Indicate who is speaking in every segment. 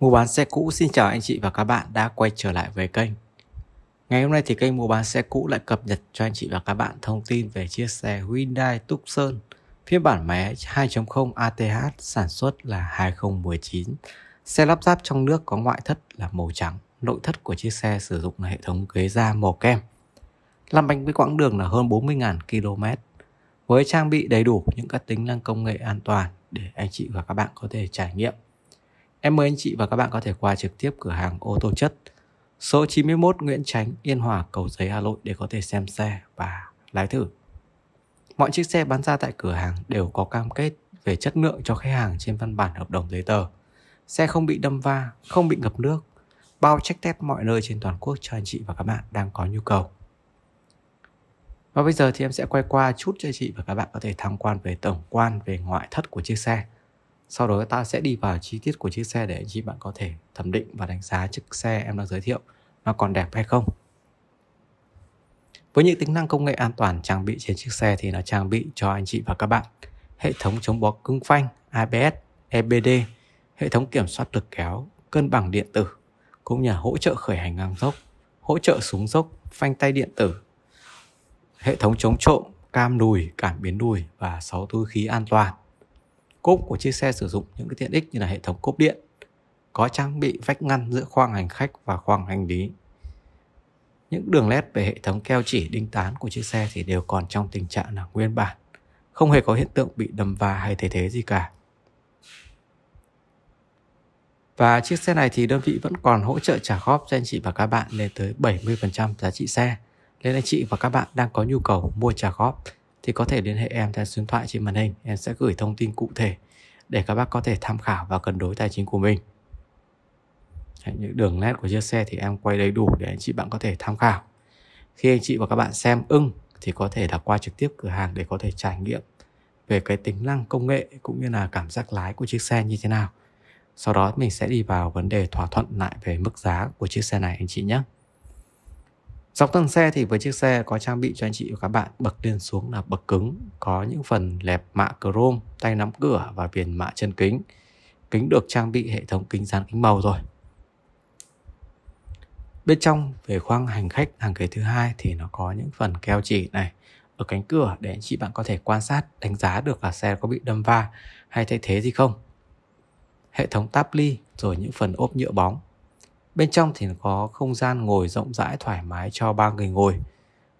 Speaker 1: Mua bán xe cũ xin chào anh chị và các bạn đã quay trở lại với kênh. Ngày hôm nay thì kênh mua bán xe cũ lại cập nhật cho anh chị và các bạn thông tin về chiếc xe Hyundai Tucson phiên bản máy 2.0 ATH sản xuất là 2019. Xe lắp ráp trong nước có ngoại thất là màu trắng, nội thất của chiếc xe sử dụng là hệ thống ghế da màu kem. Làm bánh với quãng đường là hơn 40.000 km. Với trang bị đầy đủ những các tính năng công nghệ an toàn để anh chị và các bạn có thể trải nghiệm Em mời anh chị và các bạn có thể qua trực tiếp cửa hàng ô tô chất số 91 Nguyễn Tránh, Yên Hòa, Cầu Giấy, Hà Nội để có thể xem xe và lái thử. Mọi chiếc xe bán ra tại cửa hàng đều có cam kết về chất lượng cho khách hàng trên văn bản hợp đồng giấy tờ. Xe không bị đâm va, không bị ngập nước, bao check test mọi nơi trên toàn quốc cho anh chị và các bạn đang có nhu cầu. Và bây giờ thì em sẽ quay qua chút cho chị và các bạn có thể tham quan về tổng quan về ngoại thất của chiếc xe sau đó ta sẽ đi vào chi tiết của chiếc xe để anh chị bạn có thể thẩm định và đánh giá chiếc xe em đang giới thiệu nó còn đẹp hay không với những tính năng công nghệ an toàn trang bị trên chiếc xe thì nó trang bị cho anh chị và các bạn hệ thống chống bó cứng phanh ABS, EBD, hệ thống kiểm soát lực kéo, cân bằng điện tử, cũng như hỗ trợ khởi hành ngang dốc, hỗ trợ xuống dốc, phanh tay điện tử, hệ thống chống trộm, cam đùi, cảm biến đùi và 6 túi khí an toàn. Cốp của chiếc xe sử dụng những cái tiện ích như là hệ thống cốp điện, có trang bị vách ngăn giữa khoang hành khách và khoang hành lý. Những đường led về hệ thống keo chỉ đinh tán của chiếc xe thì đều còn trong tình trạng là nguyên bản, không hề có hiện tượng bị đầm và hay thay thế gì cả. Và chiếc xe này thì đơn vị vẫn còn hỗ trợ trả góp cho anh chị và các bạn lên tới 70% giá trị xe. Nên anh chị và các bạn đang có nhu cầu mua trả góp thì có thể liên hệ em theo số điện thoại trên màn hình em sẽ gửi thông tin cụ thể để các bác có thể tham khảo và cân đối tài chính của mình những đường nét của chiếc xe thì em quay đầy đủ để anh chị bạn có thể tham khảo khi anh chị và các bạn xem ưng thì có thể là qua trực tiếp cửa hàng để có thể trải nghiệm về cái tính năng công nghệ cũng như là cảm giác lái của chiếc xe như thế nào sau đó mình sẽ đi vào vấn đề thỏa thuận lại về mức giá của chiếc xe này anh chị nhé Dọc tầng xe thì với chiếc xe có trang bị cho anh chị và các bạn bậc lên xuống là bậc cứng, có những phần lẹp mạ chrome, tay nắm cửa và viền mạ chân kính. Kính được trang bị hệ thống kính dán kính màu rồi. Bên trong về khoang hành khách hàng ghế thứ hai thì nó có những phần keo chỉ này ở cánh cửa để anh chị bạn có thể quan sát, đánh giá được là xe có bị đâm va hay thay thế gì không. Hệ thống táp ly rồi những phần ốp nhựa bóng Bên trong thì có không gian ngồi rộng rãi thoải mái cho ba người ngồi.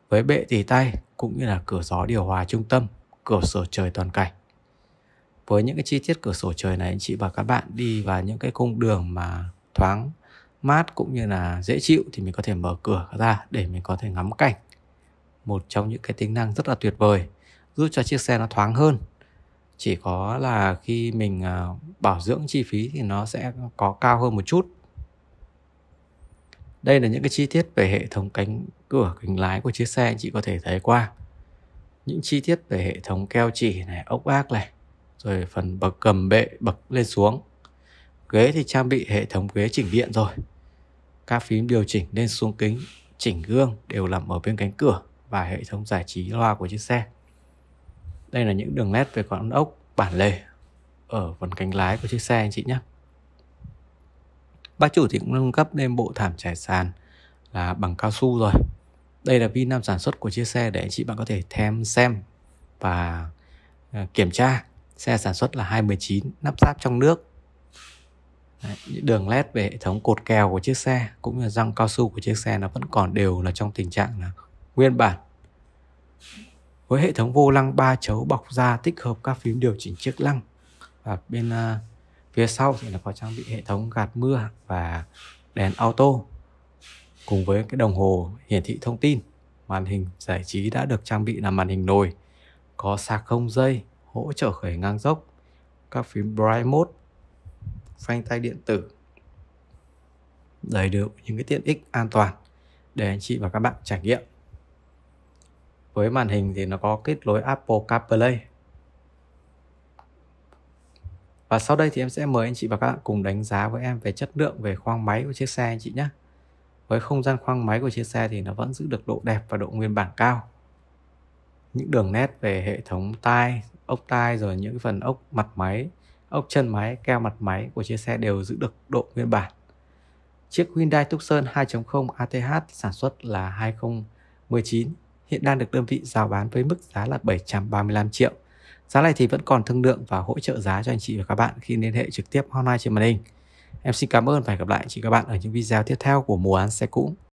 Speaker 1: Với bệ tỉ tay cũng như là cửa gió điều hòa trung tâm, cửa sổ trời toàn cảnh. Với những cái chi tiết cửa sổ trời này anh chị và các bạn đi vào những cái cung đường mà thoáng mát cũng như là dễ chịu thì mình có thể mở cửa ra để mình có thể ngắm cảnh. Một trong những cái tính năng rất là tuyệt vời giúp cho chiếc xe nó thoáng hơn. Chỉ có là khi mình à, bảo dưỡng chi phí thì nó sẽ có cao hơn một chút đây là những cái chi tiết về hệ thống cánh cửa kính lái của chiếc xe anh chị có thể thấy qua. Những chi tiết về hệ thống keo chỉ này, ốc ác này, rồi phần bậc cầm bệ bậc lên xuống. Ghế thì trang bị hệ thống ghế chỉnh điện rồi. Các phím điều chỉnh lên xuống kính, chỉnh gương đều nằm ở bên cánh cửa và hệ thống giải trí loa của chiếc xe. Đây là những đường nét về con ốc bản lề ở phần cánh lái của chiếc xe anh chị nhé bác chủ thì cũng nâng cấp lên bộ thảm trải sàn là bằng cao su rồi đây là Vinam sản xuất của chiếc xe để anh chị bạn có thể thêm xem và ờ, kiểm tra xe sản xuất là 219 lắp ráp trong nước Đấy, đường led về hệ thống cột kèo của chiếc xe cũng như răng cao su của chiếc xe nó vẫn còn đều là trong tình trạng là nguyên bản với hệ thống vô lăng 3 chấu bọc da tích hợp các phím điều chỉnh chiếc lăng và bên uh, Phía sau thì là có trang bị hệ thống gạt mưa và đèn auto cùng với cái đồng hồ hiển thị thông tin. Màn hình giải trí đã được trang bị là màn hình nồi, có sạc không dây, hỗ trợ khởi ngang dốc, các phím Bright Mode, phanh tay điện tử. Đầy đủ những cái tiện ích an toàn để anh chị và các bạn trải nghiệm. Với màn hình thì nó có kết nối Apple CarPlay và sau đây thì em sẽ mời anh chị và các bạn cùng đánh giá với em về chất lượng về khoang máy của chiếc xe anh chị nhé. Với không gian khoang máy của chiếc xe thì nó vẫn giữ được độ đẹp và độ nguyên bản cao. Những đường nét về hệ thống tai, ốc tai rồi những phần ốc mặt máy, ốc chân máy, keo mặt máy của chiếc xe đều giữ được độ nguyên bản. Chiếc Hyundai Tucson 2.0 ATH sản xuất là 2019 hiện đang được đơn vị giao bán với mức giá là 735 triệu Giá này thì vẫn còn thương lượng và hỗ trợ giá cho anh chị và các bạn khi liên hệ trực tiếp hotline trên màn hình. Em xin cảm ơn và hẹn gặp lại anh chị các bạn ở những video tiếp theo của mùa án xe cũ.